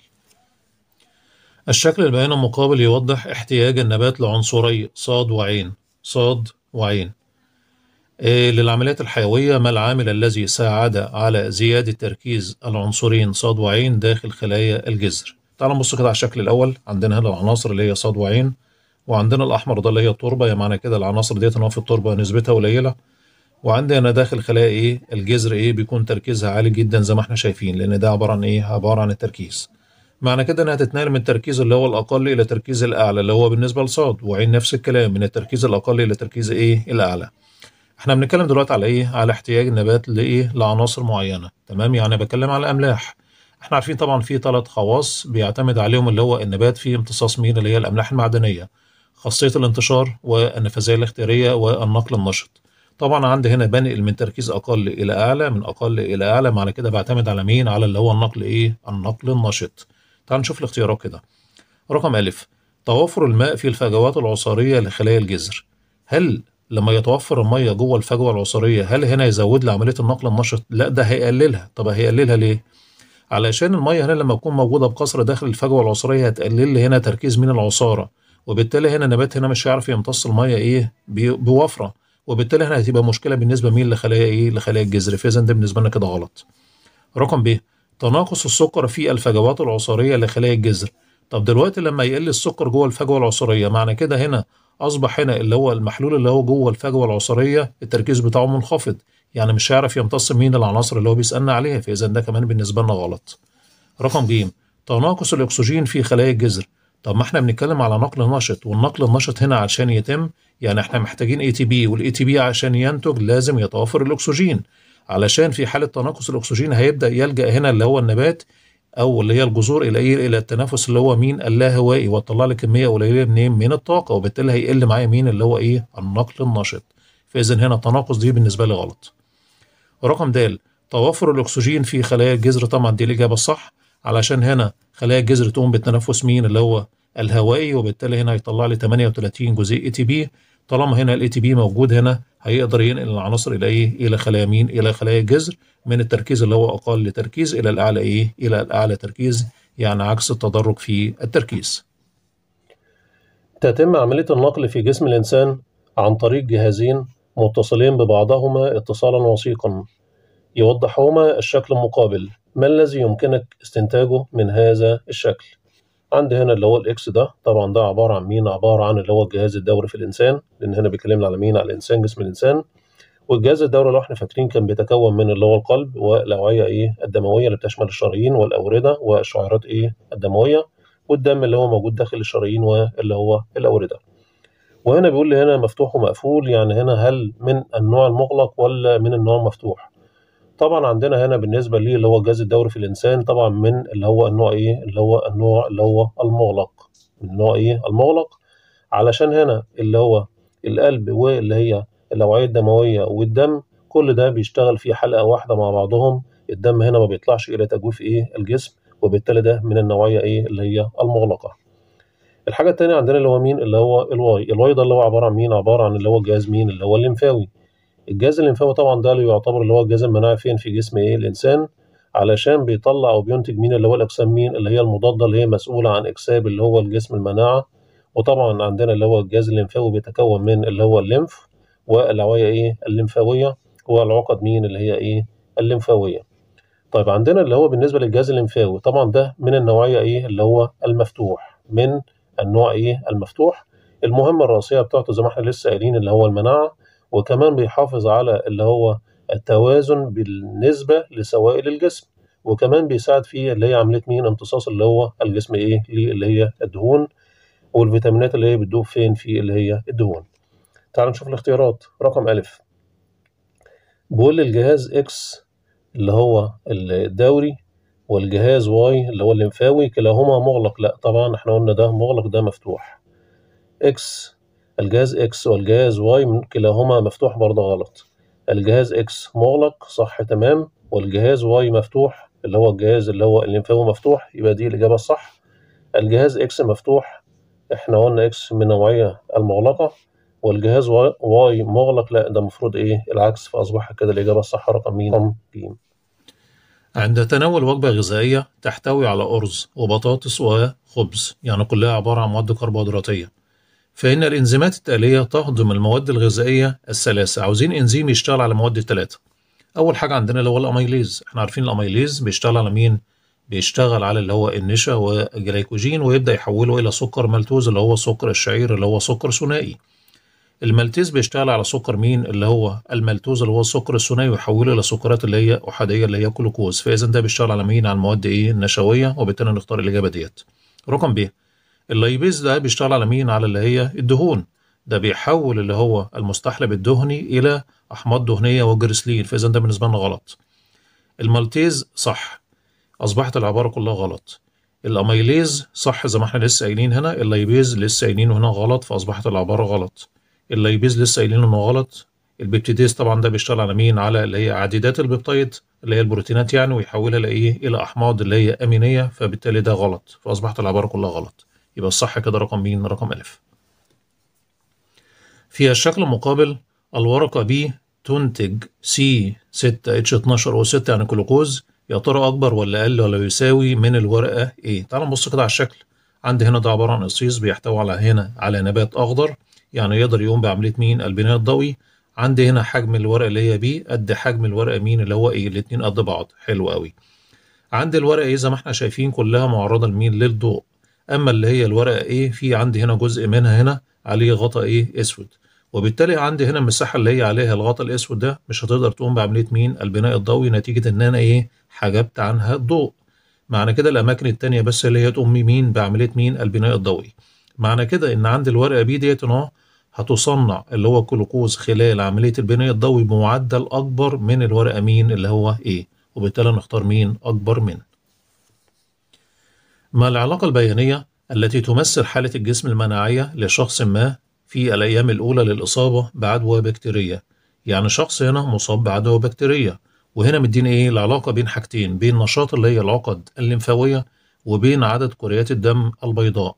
الشكل البيان المقابل يوضح احتياج النبات لعنصري صاد وعين صاد وعين آه، للعمليات الحيوية ما العامل الذي ساعد على زيادة تركيز العنصرين صاد وعين داخل خلايا الجذر تعالوا نبص كده على الشكل الأول عندنا هنا العناصر اللي هي صاد وعين وعندنا الأحمر ده اللي هي التربة يعني معنى كده العناصر ديت في التربة نسبتها قليلة وعندي داخل خلايا إيه الجذر إيه بيكون تركيزها عالي جدا زي ما إحنا شايفين لأن ده عبارة عن إيه عبارة عن التركيز معنى كده انها تتنقل من التركيز اللي هو الاقل الى التركيز الاعلى اللي هو بالنسبه لصاد وعين نفس الكلام من التركيز الاقل الى التركيز ايه الاعلى احنا بنتكلم دلوقتي على ايه على احتياج النبات لايه لعناصر معينه تمام يعني بتكلم على املاح احنا عارفين طبعا في ثلاث خواص بيعتمد عليهم اللي هو النبات في امتصاص مين اللي هي الاملاح المعدنيه خاصيه الانتشار والنفاذيه الاختياريه والنقل النشط طبعا عندي هنا بنقل من تركيز اقل الى اعلى من اقل الى اعلى معنى كده بعتمد على مين على اللي هو النقل ايه النقل النشط تعال نشوف الاختيارات كده رقم ألف توافر الماء في الفجوات العصارية لخلايا الجذر هل لما يتوفر المية جوه الفجوة العصارية هل هنا يزود لي عملية النقل النشط؟ لا ده هيقللها، طب هيقللها ليه؟ علشان المية هنا لما تكون موجودة بكثرة داخل الفجوة العصارية هتقلل لي هنا تركيز من العصارة، وبالتالي هنا النبات هنا مش هيعرف يمتص المية إيه؟ بوفرة، وبالتالي هنا هتبقى مشكلة بالنسبة مين لخلايا إيه؟ لخلايا الجذر، فإذا ده بالنسبة لنا كده غلط. رقم ب تناقص السكر في الفجوات العصارية لخلايا الجذر طب دلوقتي لما يقل السكر جوه الفجوة العصارية معنى كده هنا أصبح هنا اللي هو المحلول اللي هو جوه الفجوة العصارية التركيز بتاعه منخفض يعني مش هيعرف يمتص مين العناصر اللي هو بيسألنا عليها فإذا ده كمان بالنسبة لنا غلط رقم ج تناقص الأكسجين في خلايا الجذر طب ما احنا بنتكلم على نقل نشط والنقل النشط هنا عشان يتم يعني احنا محتاجين اي تي بي والاي تي بي عشان ينتج لازم يتوفر الاكسجين علشان في حاله تناقص الاكسجين هيبدا يلجا هنا اللي هو النبات او اللي هي الجذور الى ايه الى التنفس اللي هو مين اللاهوائي وتطلع لي كميه قليله منين إيه؟ من الطاقه وبالتالي هيقل معايا مين اللي هو ايه النقل النشط فاذا هنا التناقص دي بالنسبه لي غلط رقم د توفر الاكسجين في خلايا الجذر طبعا دي الاجابه الصح علشان هنا خلايا الجذر تقوم بالتنفس مين اللي هو الهوائي وبالتالي هنا هيطلع لي 38 جزيء اي تي بي طالما هنا الاي تي بي موجود هنا هيقدر ينقل العناصر الى ايه الى خلايا مين الى خلايا الجذر من التركيز اللي هو اقل تركيز الى الاعلى ايه الى الاعلى تركيز يعني عكس التدرج في التركيز تتم عملية النقل في جسم الإنسان عن طريق جهازين متصلين ببعضهما اتصالا وثيقا يوضحهما الشكل المقابل ما الذي يمكنك استنتاجه من هذا الشكل عندي هنا اللي هو الاكس ده طبعا ده عباره عن مين عباره عن اللي هو الجهاز الدوري في الانسان لان هنا بيكلمنا على مين على الانسان جسم الانسان والجهاز الدوري لو احنا فاكرين كان بيتكون من اللي هو القلب والاوعيه ايه الدمويه اللي بتشمل الشرايين والاورده والشعيرات ايه الدمويه والدم اللي هو موجود داخل الشرايين واللي هو الاورده وهنا بيقول لي هنا مفتوح ومقفول يعني هنا هل من النوع المغلق ولا من النوع المفتوح طبعا عندنا هنا بالنسبه ليه اللي هو الجهاز الدوري في الانسان طبعا من اللي هو النوع ايه اللي هو النوع اللي هو المغلق من نوع ايه المغلق علشان هنا اللي هو القلب واللي هي الاوعيه الدمويه والدم كل ده بيشتغل في حلقه واحده مع بعضهم الدم هنا ما بيطلعش الى تجويف ايه الجسم وبالتالي ده من النوعيه ايه اللي هي المغلقه الحاجه الثانيه عندنا اللي هو مين اللي هو الواي الواي ده اللي هو عباره عن مين عباره عن اللي هو الجهاز مين اللي هو الليمفاوي الجهاز الليمفاوي طبعا ده اللي يعتبر اللي هو الجهاز المناعي فين في جسم ايه الانسان علشان بيطلع او بينتج مين اللي هو الاجسام مين اللي هي المضاده اللي هي مسؤوله عن اكساب اللي هو الجسم المناعه وطبعا عندنا اللي هو الجهاز الليمفاوي بيتكون من اللي هو الليمف والعوايه ايه الليمفاويه والعقد مين اللي هي ايه الليمفاويه طيب عندنا اللي هو بالنسبه للجهاز الليمفاوي طبعا ده من النوعيه ايه اللي هو المفتوح من النوع ايه المفتوح المهمه الرئيسيه بتاعته زي ما احنا لسه قايلين اللي هو المناعه وكمان بيحافظ على اللي هو التوازن بالنسبة لسوائل الجسم وكمان بيساعد في اللي هي عملية مين امتصاص اللي هو الجسم ايه اللي هي الدهون والفيتامينات اللي هي بتدوب فين في اللي هي الدهون تعال نشوف الاختيارات رقم ألف بيقول الجهاز إكس اللي هو الدوري والجهاز واي اللي هو الليمفاوي كلاهما مغلق لا طبعا احنا قلنا ده مغلق ده مفتوح إكس الجهاز X والجهاز Y كلاهما مفتوح برضه غلط الجهاز X مغلق صح تمام والجهاز Y مفتوح اللي هو الجهاز اللي هو فيه مفتوح يبقى دي الإجابة الصح الجهاز X مفتوح احنا قلنا X من النوعية المغلقة والجهاز واي مغلق لا ده المفروض ايه العكس فاصبح كده الاجابه الصح رقم مين رقم ب عند تناول وجبه غذائيه تحتوي على ارز وبطاطس وخبز يعني كلها عباره عن مواد كربوهيدراتيه فإن الإنزيمات التالية تهضم المواد الغذائية الثلاثة، عاوزين إنزيم يشتغل على مواد التلاتة أول حاجة عندنا اللي هو الأميليز احنا عارفين الأميليز بيشتغل على مين؟ بيشتغل على اللي هو النشا والجليكوجين ويبدأ يحوله إلى سكر مالتوز اللي هو سكر الشعير اللي هو سكر ثنائي المالتيز بيشتغل على سكر مين اللي هو المالتوز اللي هو السكر الثنائي ويحوله الى سكرات اللي هي احاديه اللي هي جلوكوز فاذا ده بيشتغل على مين على المواد ايه النشويه وبالتالي نختار الاجابه ديت رقم ب اللايبيز ده بيشتغل على مين على اللي هي الدهون ده بيحول اللي هو المستحلب الدهني الى احماض دهنيه وجريسلين فاذا ده بالنسبه لنا غلط المالتيز صح اصبحت العباره كلها غلط الاميليز صح زي ما احنا لسه قايلين هنا اللايبيز لسه قايلينه هنا غلط فاصبحت العباره غلط اللايبيز لسه قايلين انه غلط البيبتيديز طبعا ده بيشتغل على مين على اللي هي عديدات البيبتايد اللي هي البروتينات يعني ويحولها لايه الى احماض اللي هي امينيه فبالتالي ده غلط فاصبحت العباره كلها غلط يبقى الصح كده رقم مين رقم أ في الشكل المقابل الورقة ب تنتج سي 6 اتش 12 او 6 يعني جلوكوز يا ترى أكبر ولا أقل ولا يساوي من الورقة ايه تعال نبص كده على الشكل عندي هنا ده عبارة عن قصيص بيحتوي على هنا على نبات أخضر يعني يقدر يقوم بعملية مين البناء الضوئي عندي هنا حجم الورقة اللي هي B قد حجم الورقة مين اللي هو ايه الاتنين قد بعض حلو قوي عند الورقة ايه زي ما احنا شايفين كلها معرضة لمين للضوء اما اللي هي الورقه ايه في عندي هنا جزء منها هنا عليه غطاء ايه اسود وبالتالي عندي هنا المساحه اللي هي عليها الغطاء الاسود ده مش هتقدر تقوم بعمليه مين البناء الضوئي نتيجه ان انا ايه حجبت عنها الضوء معنى كده الاماكن التانية بس اللي هي تقوم مين بعمليه مين البناء الضوئي معنى كده ان عندي الورقه بي ديت اهو هتصنع اللي هو الجلوكوز خلال عمليه البناء الضوئي بمعدل اكبر من الورقه مين اللي هو ايه وبالتالي نختار مين اكبر منها ما العلاقة البيانية التي تمثل حالة الجسم المناعية لشخص ما في الأيام الأولى للإصابة بعدوى بكتيرية يعني شخص هنا مصاب بعدوى بكتيرية وهنا مدين إيه العلاقة بين حاجتين بين نشاط اللي هي العقد الليمفاوية وبين عدد كريات الدم البيضاء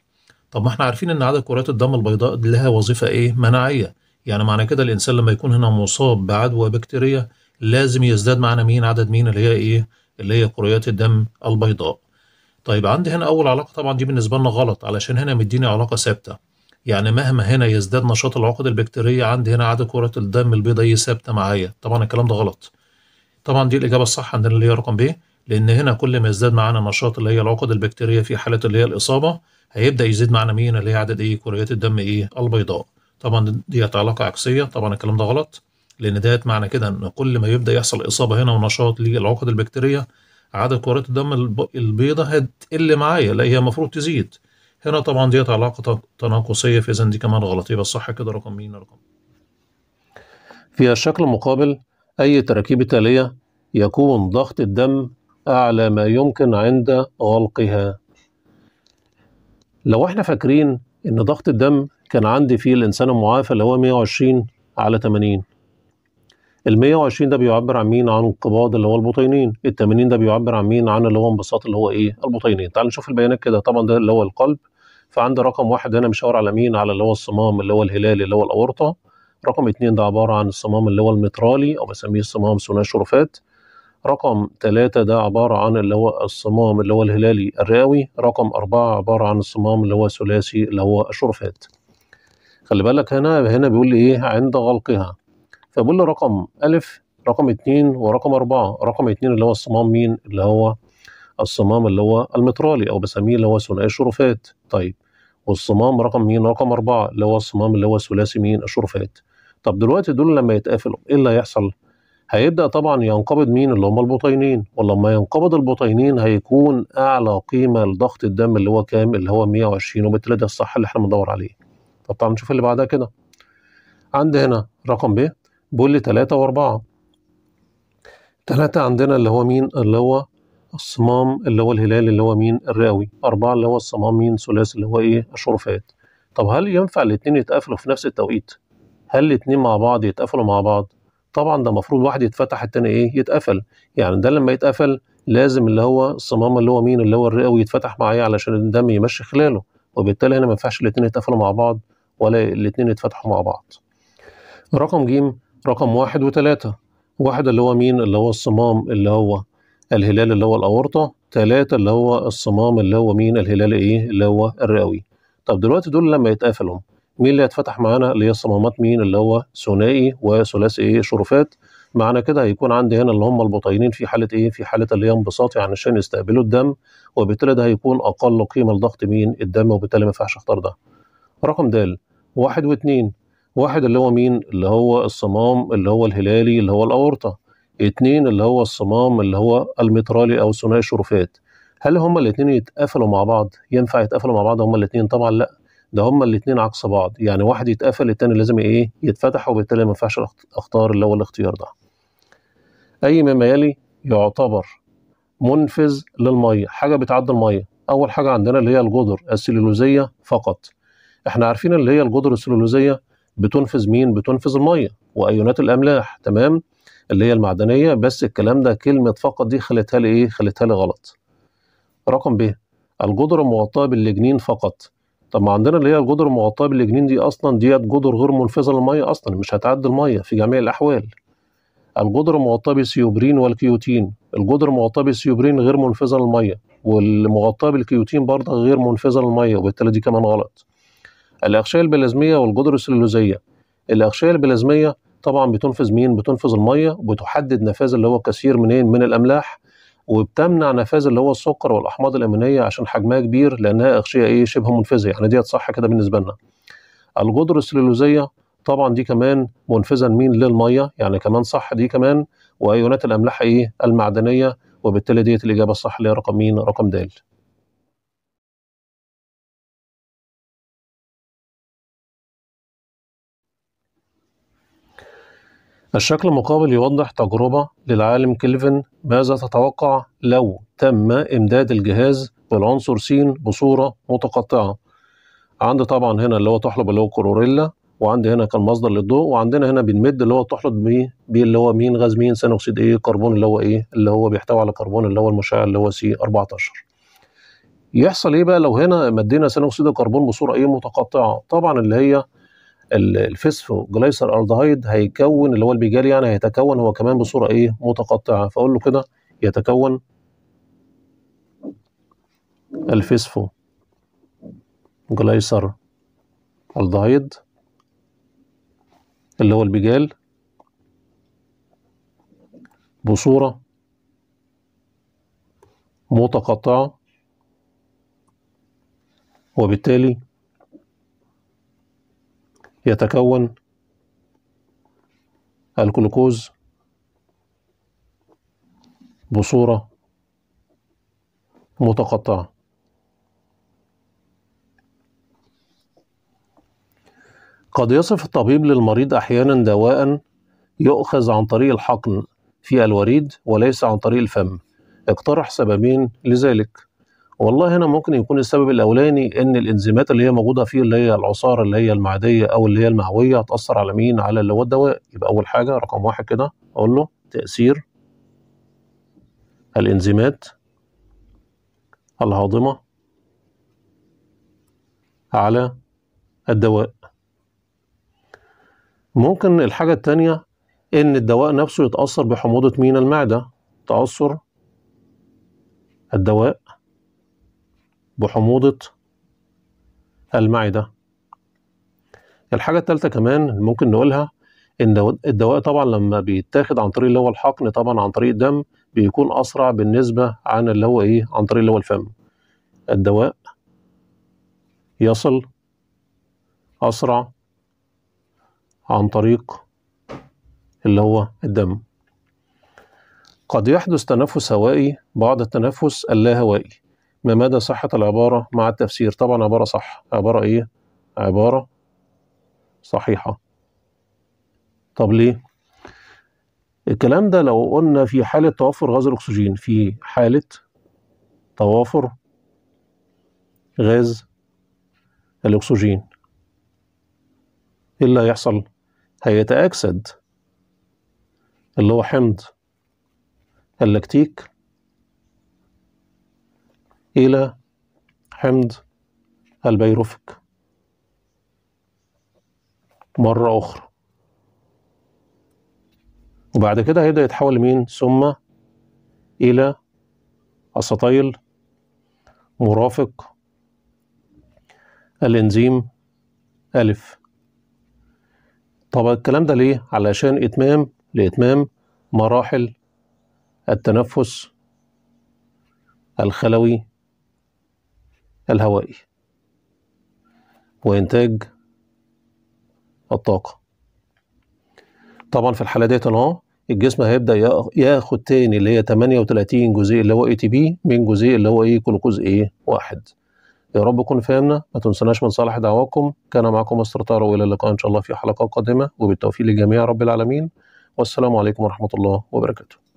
طب ما احنا عارفين ان عدد كريات الدم البيضاء دي لها وظيفة ايه مناعية يعني معنى كده الانسان لما يكون هنا مصاب بعدوى بكتيرية لازم يزداد معانا مين عدد مين اللي هي ايه اللي هي كريات الدم البيضاء طيب عندي هنا أول علاقة طبعا دي بالنسبة لنا غلط علشان هنا مديني علاقة ثابتة يعني مهما هنا يزداد نشاط العقد البكتيرية عندي هنا عدد كرات الدم البيضاء ثابتة معايا طبعا الكلام ده غلط طبعا دي الإجابة الصح عندنا اللي هي رقم ب لأن هنا كل ما يزداد معانا نشاط اللي هي العقد البكتيرية في حالة اللي هي الإصابة هيبدأ يزيد معانا مين اللي هي عدد إيه كريات الدم إيه البيضاء طبعا ديت علاقة عكسية طبعا الكلام ده غلط لأن ديت معنى كده إن كل ما يبدأ يحصل إصابة هنا ونشاط للعقد البكتيرية عدد كرات الدم البيضة هتقل معايا لا هي المفروض تزيد هنا طبعا ديت علاقه تناقصيه فاذا دي كمان غلط يبقى الصح كده رقم مين رقم في الشكل المقابل اي تركيب تاليه يكون ضغط الدم اعلى ما يمكن عند غلقها لو احنا فاكرين ان ضغط الدم كان عندي في الانسان المعافى اللي هو 120 على 80 ال 120 ده بيعبر عن مين؟ عن القباض اللي هو البطينين، ال 80 ده بيعبر عن مين؟ عن اللي هو انبساط اللي هو ايه؟ البطينين، تعال نشوف البيانات كده طبعا ده اللي هو القلب فعندي رقم واحد هنا مشاور على مين؟ على اللي هو الصمام اللي هو الهلالي اللي هو الاورطه، رقم اثنين ده عباره عن الصمام اللي هو المترالي او بسميه الصمام ثنائي الشرفات، رقم ثلاثة ده عبارة عن اللي هو الصمام اللي هو الهلالي الرئوي رقم أربعة عبارة عن الصمام اللي هو ثلاثي اللي هو الشرفات خلي بالك هنا هنا بيقول لي إيه عند غلقها فبقول له رقم ألف رقم اتنين ورقم أربعة رقم اتنين اللي هو الصمام مين اللي هو الصمام اللي هو المترالي أو بسميه اللي هو ثنائي الشرفات طيب والصمام رقم مين رقم أربعة اللي هو الصمام اللي هو ثلاثي مين الشرفات طب دلوقتي دول لما يتقفلوا إيه اللي هيحصل؟ هيبدأ طبعا ينقبض مين اللي هم البطينين ولما ينقبض البطينين هيكون أعلى قيمة لضغط الدم اللي هو كام اللي هو 120 وبالتالي ده الصح اللي احنا بندور عليه طب تعالوا نشوف اللي بعدها كده عند هنا رقم ب بيقول لي تلاتة وأربعة تلاتة عندنا اللي هو مين اللي هو الصمام اللي هو الهلال اللي هو مين الراوي أربعة اللي هو الصمام مين ثلاثي اللي هو إيه الشرفات طب هل ينفع الاتنين يتقفلوا في نفس التوقيت هل الاتنين مع بعض يتقفلوا مع بعض طبعا ده المفروض واحد يتفتح التاني ايه يتقفل يعني ده لما يتقفل لازم اللي هو الصمام اللي هو مين اللي هو الرئوي يتفتح معايا علشان الدم يمشي خلاله وبالتالي هنا ما ينفعش الاتنين يتقفلوا مع بعض ولا الاتنين يتفتحوا مع بعض رقم ج رقم واحد وتلاتة واحد اللي هو مين اللي هو الصمام اللي هو الهلال اللي هو الأورطة تلاتة اللي هو الصمام اللي هو مين الهلال إيه اللي هو الرئوي طب دلوقتي دول لما يتقفلوا مين اللي هيتفتح معانا اللي هي الصمامات مين اللي هو ثنائي وثلاثي ايه شرفات معنى كده هيكون عندي هنا اللي هم البطينين في حاله ايه في حاله اللي هي انبساط يعني عشان يستقبلوا الدم وبالتالي ده هيكون اقل قيمه لضغط مين الدم وبالتالي ما ينفعش اختار ده رقم د واحد واثنين واحد اللي هو مين اللي هو الصمام اللي هو الهلالي اللي هو الأورطة اتنين اللي هو الصمام اللي هو المترالي أو ثنائي الشرفات هل هما الاتنين يتقفلوا مع بعض ينفع يتقفلوا مع بعض هما الاتنين طبعا لا ده هما الاتنين عكس بعض يعني واحد يتقفل التاني لازم ايه يتفتح وبالتالي ما ينفعش اختار اللي هو الاختيار ده اي مما يلي يعتبر منفذ للميه حاجه بتعدي الميه اول حاجه عندنا اللي هي الجدر السلولوزيه فقط احنا عارفين اللي هي الجدر السلولوزيه بتنفذ مين؟ بتنفذ الميه وايونات الاملاح تمام؟ اللي هي المعدنيه بس الكلام ده كلمه فقط دي خلتها لي ايه؟ خلتها لي غلط. رقم ب الجدر المغطاه باللجنين فقط. طب ما عندنا اللي هي الجدر المغطاه باللجنين دي اصلا ديت جدر غير منفذه للميه اصلا مش هتعدي الميه في جميع الاحوال. الجدر المغطاه بالسيوبرين والكيوتين، الجدر المغطاه بالسيوبرين غير منفذه للميه والمغطاه بالكيوتين برضه غير منفذه للميه وبالتالي دي كمان غلط. الأغشية البلازمية والجدر السلولوزية الأغشية البلازمية طبعا بتنفذ مين؟ بتنفذ المية وبتحدد نفاذ اللي هو كثير منين من الأملاح وبتمنع نفاذ اللي هو السكر والأحماض الأمينية عشان حجمها كبير لأنها أغشية إيه شبه منفذة يعني ديت صح كده بالنسبة لنا الجدر السلولوزية طبعا دي كمان منفذة مين للمية يعني كمان صح دي كمان وأيونات الأملاح إيه المعدنية وبالتالي ديت الإجابة الصح اللي هي رقم مين؟ رقم د الشكل المقابل يوضح تجربة للعالم كيلفن ماذا تتوقع لو تم إمداد الجهاز بالعنصر سين بصورة متقطعة عند طبعا هنا اللي هو تحلب اللي هو كوروريلا وعندي هنا كان مصدر للضوء وعندنا هنا بنمد اللي هو تحلط بيه بيه اللي هو مين غاز مين ثاني اكسيد ايه كربون اللي هو ايه اللي هو بيحتوي على كربون اللي هو المشع اللي هو سي 14 يحصل ايه بقى لو هنا مدينا ثاني اكسيد الكربون بصوره ايه متقطعه طبعا اللي هي الفسفوجلايسر الدهايد هيكون اللي هو البيجالي يعني هيتكون هو كمان بصورة إيه متقطعة فأقول له كده يتكون الفسفو جلايسر الدهايد اللي هو البيجال بصورة متقطعة وبالتالي يتكون الجلوكوز بصورة متقطعة قد يصف الطبيب للمريض أحيانا دواء يؤخذ عن طريق الحقن في الوريد وليس عن طريق الفم اقترح سببين لذلك والله هنا ممكن يكون السبب الاولاني ان الانزيمات اللي هي موجوده فيه اللي هي العصاره اللي هي المعديه او اللي هي المعويه هتاثر على مين على اللي هو الدواء يبقى اول حاجه رقم واحد كده اقول له تاثير الانزيمات الهاضمه على الدواء ممكن الحاجه الثانيه ان الدواء نفسه يتاثر بحموضه مين المعده تاثر الدواء بحموضة المعدة الحاجة التالتة كمان ممكن نقولها إن الدواء طبعا لما بيتاخد عن طريق اللي هو الحقن طبعا عن طريق الدم بيكون أسرع بالنسبة عن اللي هو إيه عن طريق اللي هو الفم الدواء يصل أسرع عن طريق اللي هو الدم قد يحدث تنفس هوائي بعد التنفس اللاهوائي ما مدى صحة العبارة مع التفسير طبعا عبارة صح عبارة ايه عبارة صحيحة طب ليه الكلام ده لو قلنا في حالة توافر غاز الأكسجين في حالة توافر غاز الأكسجين إيه اللي هيحصل؟ هيتأكسد اللي هو حمض اللاكتيك إلى حمض البيروفيك مرة أخرى وبعد كده هيبدأ يتحول لمين ثم إلى أستايل مرافق الإنزيم ألف طب الكلام ده ليه؟ علشان إتمام لإتمام مراحل التنفس الخلوي الهوائي وإنتاج الطاقة طبعا في الحالة ديت أهو الجسم هيبدأ ياخد تاني اللي هي 38 جزيء اللي هو اي تي بي من جزيء اللي هو ايه جلوكوز ايه واحد يا رب تكونوا فهمنا ما تنسناش من صالح دعواكم كان معكم مستر طارق والى اللقاء ان شاء الله في حلقة قادمة وبالتوفيق للجميع رب العالمين والسلام عليكم ورحمة الله وبركاته